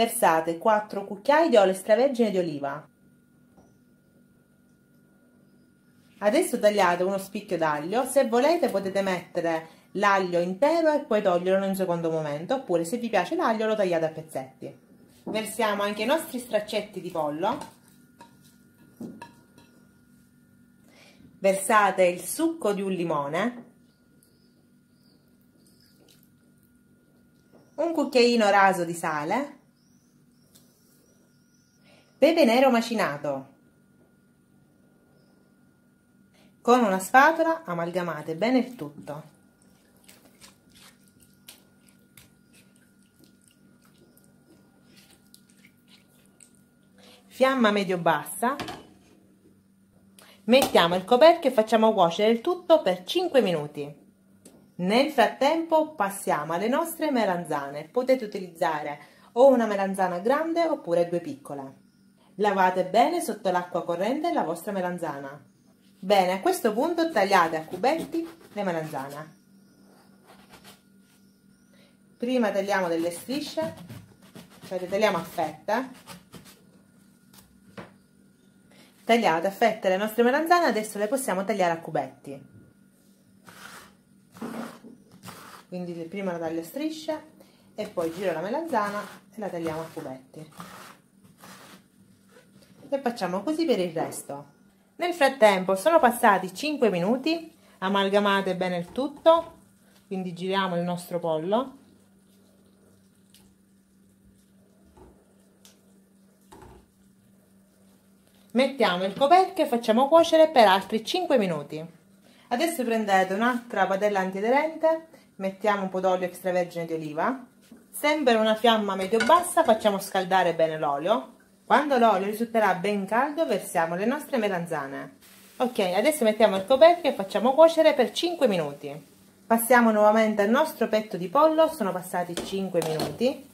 Versate 4 cucchiai di olio extravergine di oliva. Adesso tagliate uno spicchio d'aglio, se volete potete mettere l'aglio intero e poi toglierlo in un secondo momento, oppure se vi piace l'aglio lo tagliate a pezzetti. Versiamo anche i nostri straccetti di pollo. Versate il succo di un limone. Un cucchiaino raso di sale pepe nero macinato. Con una spatola amalgamate bene il tutto. Fiamma medio-bassa. Mettiamo il coperchio e facciamo cuocere il tutto per 5 minuti. Nel frattempo passiamo alle nostre melanzane. Potete utilizzare o una melanzana grande oppure due piccole. Lavate bene sotto l'acqua corrente la vostra melanzana. Bene, a questo punto tagliate a cubetti le melanzana. Prima tagliamo delle strisce, cioè le tagliamo a fette. Tagliate a fette le nostre melanzane, adesso le possiamo tagliare a cubetti. Quindi prima la taglio a strisce e poi giro la melanzana e la tagliamo a cubetti e facciamo così per il resto nel frattempo sono passati 5 minuti amalgamate bene il tutto quindi giriamo il nostro pollo mettiamo il coperchio e facciamo cuocere per altri 5 minuti adesso prendete un'altra padella antiaderente mettiamo un po' d'olio extravergine di oliva sempre una fiamma medio bassa facciamo scaldare bene l'olio quando l'olio risulterà ben caldo versiamo le nostre melanzane. Ok, adesso mettiamo il coperchio e facciamo cuocere per 5 minuti. Passiamo nuovamente al nostro petto di pollo, sono passati 5 minuti.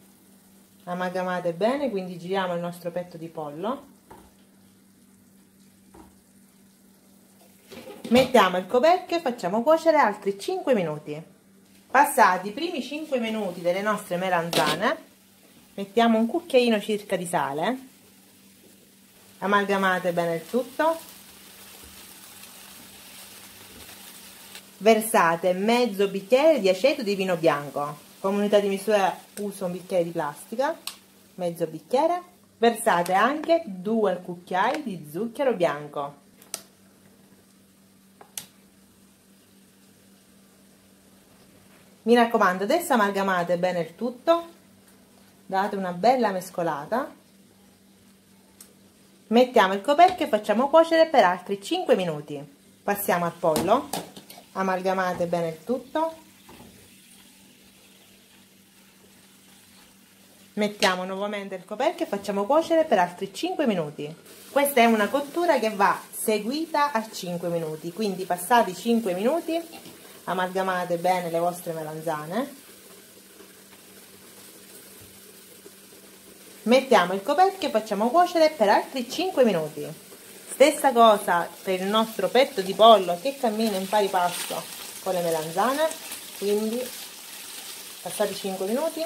Amalgamate bene, quindi giriamo il nostro petto di pollo. Mettiamo il coperchio e facciamo cuocere altri 5 minuti. Passati i primi 5 minuti delle nostre melanzane, mettiamo un cucchiaino circa di sale amalgamate bene il tutto versate mezzo bicchiere di aceto di vino bianco come unità di misura uso un bicchiere di plastica mezzo bicchiere versate anche due cucchiai di zucchero bianco mi raccomando adesso amalgamate bene il tutto date una bella mescolata Mettiamo il coperchio e facciamo cuocere per altri 5 minuti. Passiamo al pollo, amalgamate bene il tutto. Mettiamo nuovamente il coperchio e facciamo cuocere per altri 5 minuti. Questa è una cottura che va seguita a 5 minuti, quindi passati 5 minuti amalgamate bene le vostre melanzane mettiamo il coperchio e facciamo cuocere per altri 5 minuti stessa cosa per il nostro petto di pollo che cammina in pari passo con le melanzane quindi passati 5 minuti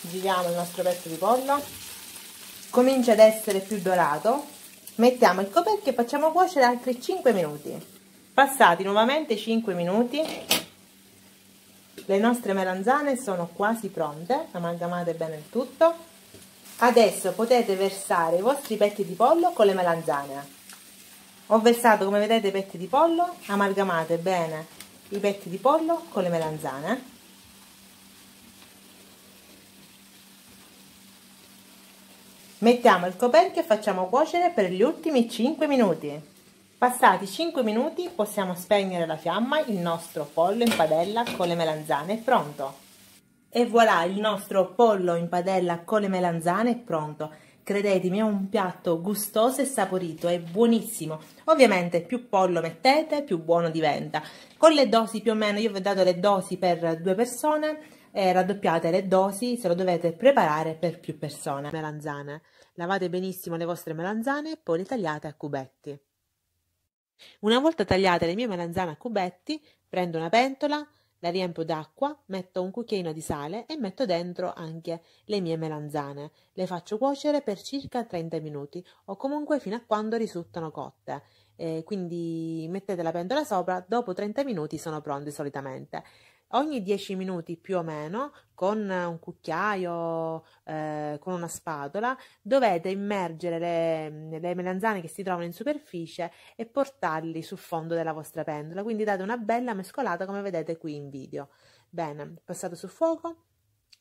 giriamo il nostro petto di pollo comincia ad essere più dorato mettiamo il coperchio e facciamo cuocere altri 5 minuti passati nuovamente 5 minuti le nostre melanzane sono quasi pronte amalgamate bene il tutto Adesso potete versare i vostri petti di pollo con le melanzane. Ho versato, come vedete, i petti di pollo, amalgamate bene i petti di pollo con le melanzane. Mettiamo il coperchio e facciamo cuocere per gli ultimi 5 minuti. Passati 5 minuti possiamo spegnere la fiamma, il nostro pollo in padella con le melanzane è pronto. E voilà, il nostro pollo in padella con le melanzane è pronto. Credetemi, è un piatto gustoso e saporito, è buonissimo. Ovviamente più pollo mettete, più buono diventa. Con le dosi più o meno, io vi ho dato le dosi per due persone, eh, raddoppiate le dosi se lo dovete preparare per più persone. Melanzane. Lavate benissimo le vostre melanzane e poi le tagliate a cubetti. Una volta tagliate le mie melanzane a cubetti, prendo una pentola, la riempio d'acqua, metto un cucchiaino di sale e metto dentro anche le mie melanzane. Le faccio cuocere per circa 30 minuti o comunque fino a quando risultano cotte. Eh, quindi mettete la pentola sopra, dopo 30 minuti sono pronte solitamente ogni 10 minuti più o meno con un cucchiaio, eh, con una spatola, dovete immergere le, le, melanzane che si trovano in superficie e portarli sul fondo della vostra pentola, quindi date una bella mescolata come vedete qui in video. Bene, passate sul fuoco,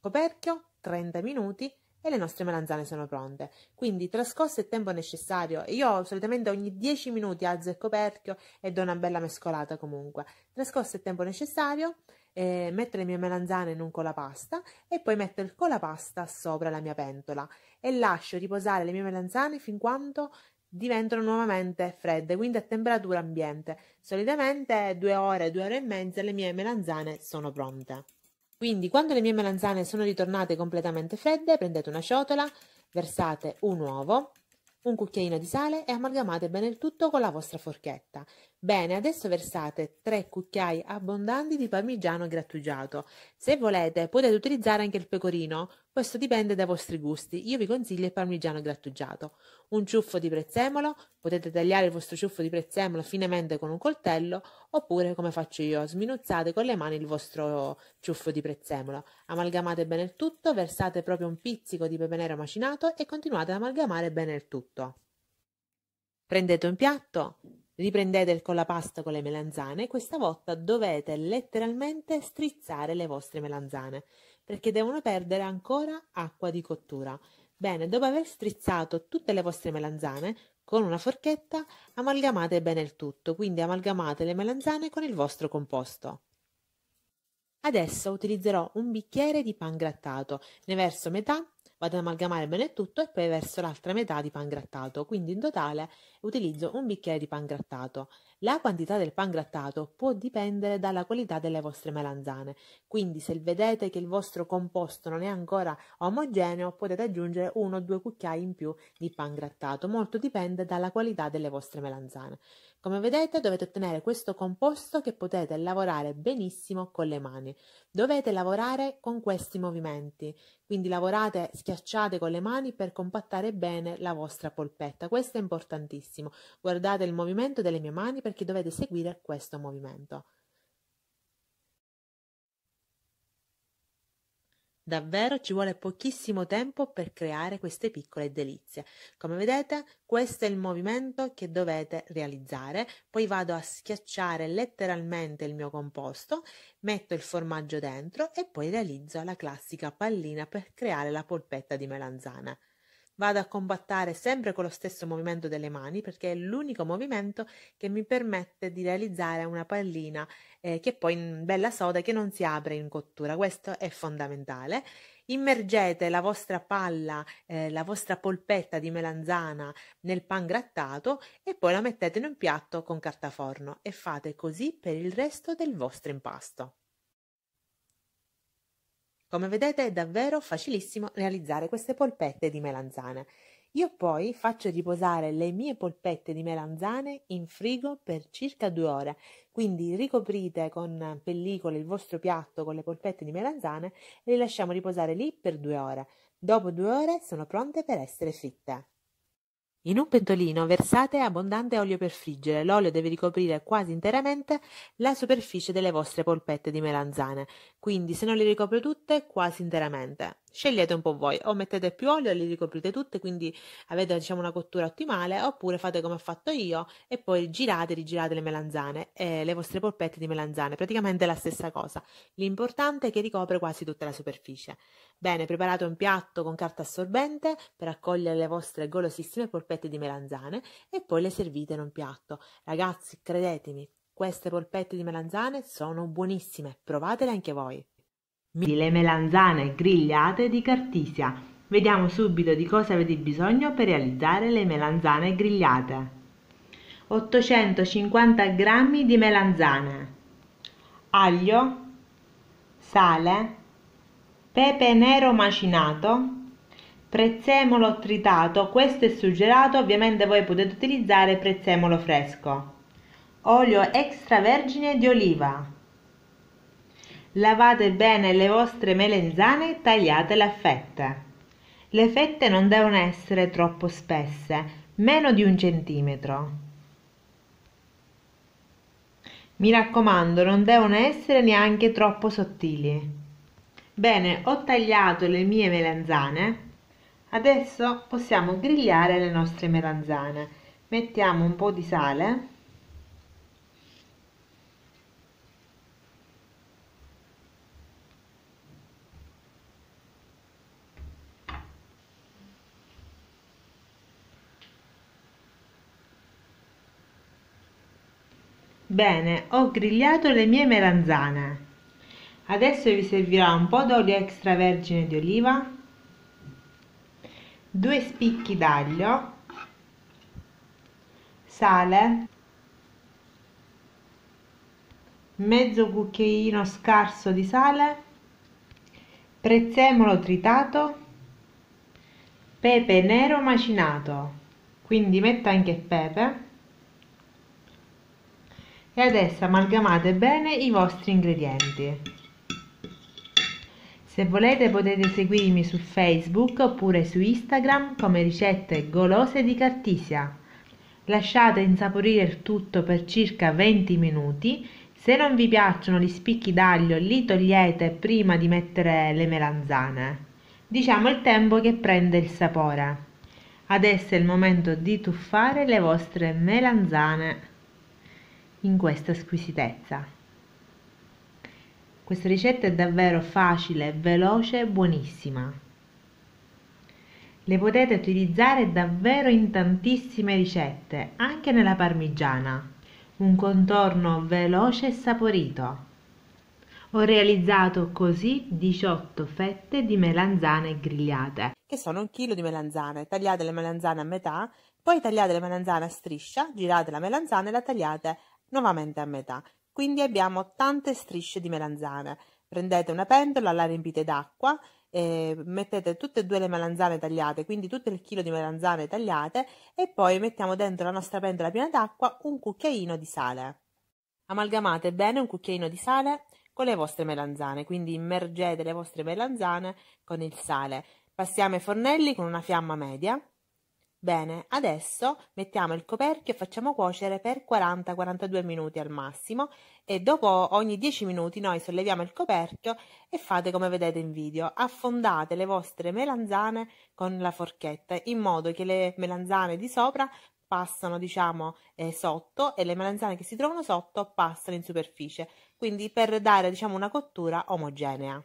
coperchio, 30 minuti e le nostre melanzane sono pronte. Quindi trascorso il tempo necessario, io solitamente ogni 10 minuti alzo il coperchio e do una bella mescolata comunque. Trascorso il tempo necessario, eh, metto le mie melanzane in un colapasta e poi metto il colapasta sopra la mia pentola e lascio riposare le mie melanzane fin quando diventano nuovamente fredde, quindi a temperatura ambiente. Solitamente due ore, due ore e mezza le mie melanzane sono pronte. Quindi quando le mie melanzane sono ritornate completamente fredde, prendete una ciotola, versate un uovo, un cucchiaino di sale e amalgamate bene il tutto con la vostra forchetta. Bene, adesso versate 3 cucchiai abbondanti di parmigiano grattugiato. Se volete potete utilizzare anche il pecorino, questo dipende dai vostri gusti. Io vi consiglio il parmigiano grattugiato. Un ciuffo di prezzemolo, potete tagliare il vostro ciuffo di prezzemolo finemente con un coltello oppure come faccio io, sminuzzate con le mani il vostro ciuffo di prezzemolo. Amalgamate bene il tutto, versate proprio un pizzico di pepe nero macinato e continuate ad amalgamare bene il tutto. Prendete un piatto, Riprendete con la pasta con le melanzane e questa volta dovete letteralmente strizzare le vostre melanzane perché devono perdere ancora acqua di cottura. Bene, dopo aver strizzato tutte le vostre melanzane con una forchetta amalgamate bene il tutto, quindi amalgamate le melanzane con il vostro composto. Adesso utilizzerò un bicchiere di pan grattato, ne verso metà vado ad amalgamare bene tutto e poi verso l'altra metà di pan grattato, quindi in totale utilizzo un bicchiere di pan grattato. La quantità del pan grattato può dipendere dalla qualità delle vostre melanzane, quindi se vedete che il vostro composto non è ancora omogeneo potete aggiungere uno o due cucchiai in più di pan grattato, molto dipende dalla qualità delle vostre melanzane. Come vedete dovete ottenere questo composto che potete lavorare benissimo con le mani. Dovete lavorare con questi movimenti, quindi lavorate, schiacciate con le mani per compattare bene la vostra polpetta. Questo è importantissimo. Guardate il movimento delle mie mani perché dovete seguire questo movimento. Davvero ci vuole pochissimo tempo per creare queste piccole delizie. Come vedete, questo è il movimento che dovete realizzare. Poi vado a schiacciare letteralmente il mio composto, metto il formaggio dentro e poi realizzo la classica pallina per creare la polpetta di melanzana vado a combattare sempre con lo stesso movimento delle mani perché è l'unico movimento che mi permette di realizzare una pallina eh, che poi in mm, bella soda che non si apre in cottura, questo è fondamentale. Immergete la vostra palla, eh, la vostra polpetta di melanzana nel pan grattato e poi la mettete in un piatto con carta forno e fate così per il resto del vostro impasto. Come vedete è davvero facilissimo realizzare queste polpette di melanzane. Io poi faccio riposare le mie polpette di melanzane in frigo per circa due ore, quindi ricoprite con pellicola il vostro piatto con le polpette di melanzane e le lasciamo riposare lì per due ore. Dopo due ore sono pronte per essere fritte. In un pentolino versate abbondante olio per friggere. L'olio deve ricoprire quasi interamente la superficie delle vostre polpette di melanzane, quindi se non le ricopre tutte, quasi interamente. Scegliete un po' voi, o mettete più olio e li ricoprite tutte, quindi avete diciamo una cottura ottimale, oppure fate come ho fatto io e poi girate e rigirate le melanzane, eh, le vostre polpette di melanzane, praticamente la stessa cosa. L'importante è che ricopre quasi tutta la superficie. Bene, preparate un piatto con carta assorbente per accogliere le vostre golosissime polpette di melanzane e poi le servite in un piatto. Ragazzi, credetemi, queste polpette di melanzane sono buonissime, provatele anche voi le melanzane grigliate di Cartisia. Vediamo subito di cosa avete bisogno per realizzare le melanzane grigliate. 850 g di melanzane, aglio, sale, pepe nero macinato, prezzemolo tritato, questo è suggerato, ovviamente voi potete utilizzare prezzemolo fresco, olio extravergine di oliva, Lavate bene le vostre melenzane e tagliatele a fette. Le fette non devono essere troppo spesse, meno di un centimetro. Mi raccomando, non devono essere neanche troppo sottili. Bene, ho tagliato le mie melanzane. Adesso possiamo grigliare le nostre melanzane. Mettiamo un po' di sale Bene, ho grigliato le mie melanzane. Adesso vi servirà un po' d'olio extravergine di oliva, due spicchi d'aglio, sale, mezzo cucchiaino scarso di sale, prezzemolo tritato, pepe nero macinato, quindi metto anche pepe, e adesso amalgamate bene i vostri ingredienti. Se volete potete seguirmi su Facebook oppure su Instagram come ricette golose di Cartisia. Lasciate insaporire il tutto per circa 20 minuti. Se non vi piacciono gli spicchi d'aglio li togliete prima di mettere le melanzane. Diciamo il tempo che prende il sapore. Adesso è il momento di tuffare le vostre melanzane in questa squisitezza. Questa ricetta è davvero facile, veloce e buonissima. Le potete utilizzare davvero in tantissime ricette, anche nella parmigiana. Un contorno veloce e saporito. Ho realizzato così 18 fette di melanzane grigliate. Che sono un chilo di melanzane. Tagliate le melanzane a metà, poi tagliate le melanzane a striscia, girate la melanzana e la tagliate nuovamente a metà. Quindi abbiamo tante strisce di melanzane. Prendete una pentola, la riempite d'acqua, mettete tutte e due le melanzane tagliate, quindi tutto il chilo di melanzane tagliate e poi mettiamo dentro la nostra pentola piena d'acqua un cucchiaino di sale. Amalgamate bene un cucchiaino di sale con le vostre melanzane, quindi immergete le vostre melanzane con il sale. Passiamo ai fornelli con una fiamma media Bene, adesso mettiamo il coperchio e facciamo cuocere per 40-42 minuti al massimo e dopo ogni 10 minuti noi solleviamo il coperchio e fate come vedete in video, affondate le vostre melanzane con la forchetta in modo che le melanzane di sopra passano diciamo eh, sotto e le melanzane che si trovano sotto passano in superficie, quindi per dare diciamo una cottura omogenea.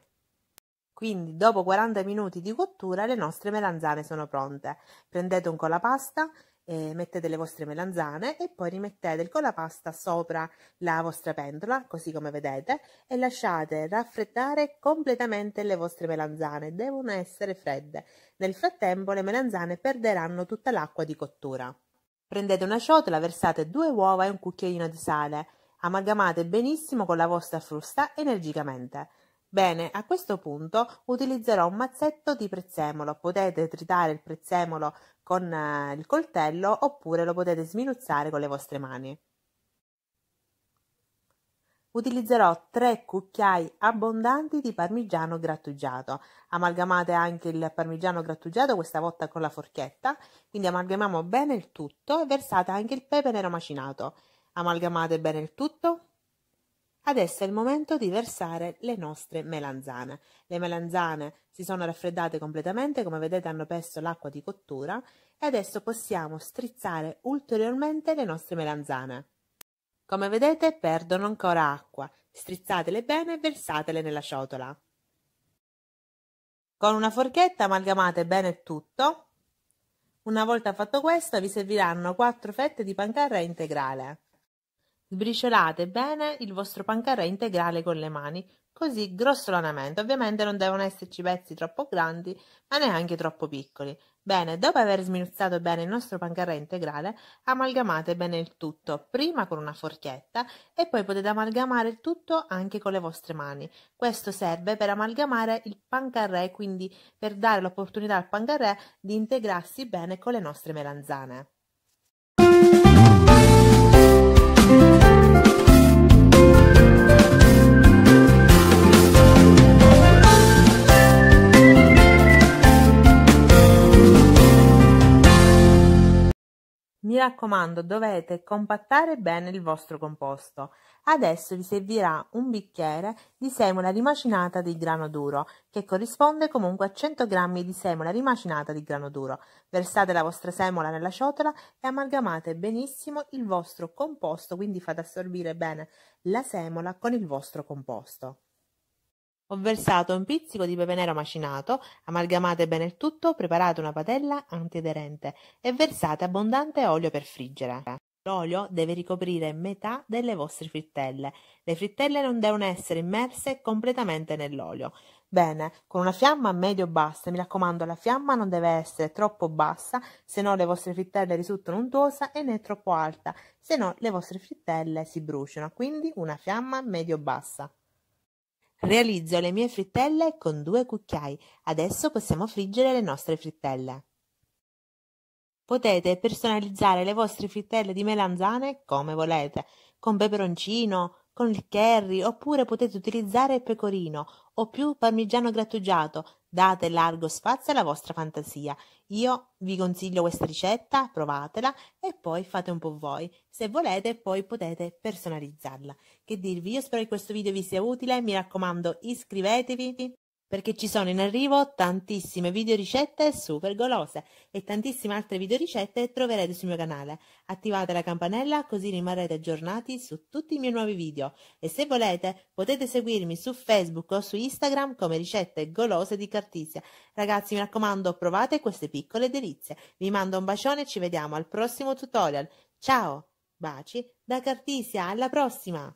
Quindi dopo 40 minuti di cottura le nostre melanzane sono pronte. Prendete un colapasta, eh, mettete le vostre melanzane e poi rimettete il colapasta sopra la vostra pentola, così come vedete, e lasciate raffreddare completamente le vostre melanzane. Devono essere fredde. Nel frattempo le melanzane perderanno tutta l'acqua di cottura. Prendete una ciotola, versate due uova e un cucchiaino di sale. Amalgamate benissimo con la vostra frusta energicamente. Bene, a questo punto utilizzerò un mazzetto di prezzemolo. Potete tritare il prezzemolo con eh, il coltello oppure lo potete sminuzzare con le vostre mani. Utilizzerò 3 cucchiai abbondanti di parmigiano grattugiato. Amalgamate anche il parmigiano grattugiato questa volta con la forchetta, quindi amalgamiamo bene il tutto e versate anche il pepe nero macinato. Amalgamate bene il tutto Adesso è il momento di versare le nostre melanzane. Le melanzane si sono raffreddate completamente, come vedete hanno perso l'acqua di cottura e adesso possiamo strizzare ulteriormente le nostre melanzane. Come vedete perdono ancora acqua, strizzatele bene e versatele nella ciotola. Con una forchetta amalgamate bene tutto. Una volta fatto questo vi serviranno 4 fette di pancarra integrale. Sbriciolate bene il vostro pancarè integrale con le mani, così grossolanamente. Ovviamente non devono esserci pezzi troppo grandi, ma neanche troppo piccoli. Bene, dopo aver sminuzzato bene il nostro pancarè integrale, amalgamate bene il tutto, prima con una forchetta e poi potete amalgamare il tutto anche con le vostre mani. Questo serve per amalgamare il pancarè, quindi per dare l'opportunità al pancarè di integrarsi bene con le nostre melanzane. Mi raccomando, dovete compattare bene il vostro composto. Adesso vi servirà un bicchiere di semola rimacinata di grano duro, che corrisponde comunque a 100 g di semola rimacinata di grano duro. Versate la vostra semola nella ciotola e amalgamate benissimo il vostro composto, quindi fate assorbire bene la semola con il vostro composto. Ho versato un pizzico di pepe nero macinato, amalgamate bene il tutto, preparate una padella antiaderente e versate abbondante olio per friggere. L'olio deve ricoprire metà delle vostre frittelle. Le frittelle non devono essere immerse completamente nell'olio. Bene, con una fiamma medio-bassa, mi raccomando, la fiamma non deve essere troppo bassa, se no le vostre frittelle risultano untuosa e né troppo alta, se no le vostre frittelle si bruciano, quindi una fiamma medio-bassa. Realizzo le mie frittelle con due cucchiai. Adesso possiamo friggere le nostre frittelle. Potete personalizzare le vostre frittelle di melanzane come volete, con peperoncino, con il curry, oppure potete utilizzare pecorino o più parmigiano grattugiato, Date largo spazio alla vostra fantasia. Io vi consiglio questa ricetta, provatela e poi fate un po' voi. Se volete poi potete personalizzarla. Che dirvi, io spero che questo video vi sia utile, mi raccomando iscrivetevi perché ci sono in arrivo tantissime video ricette super golose e tantissime altre video ricette troverete sul mio canale. Attivate la campanella così rimarrete aggiornati su tutti i miei nuovi video e se volete potete seguirmi su Facebook o su Instagram come ricette golose di Cartisia. Ragazzi mi raccomando provate queste piccole delizie. Vi mando un bacione e ci vediamo al prossimo tutorial. Ciao! Baci da Cartisia, alla prossima!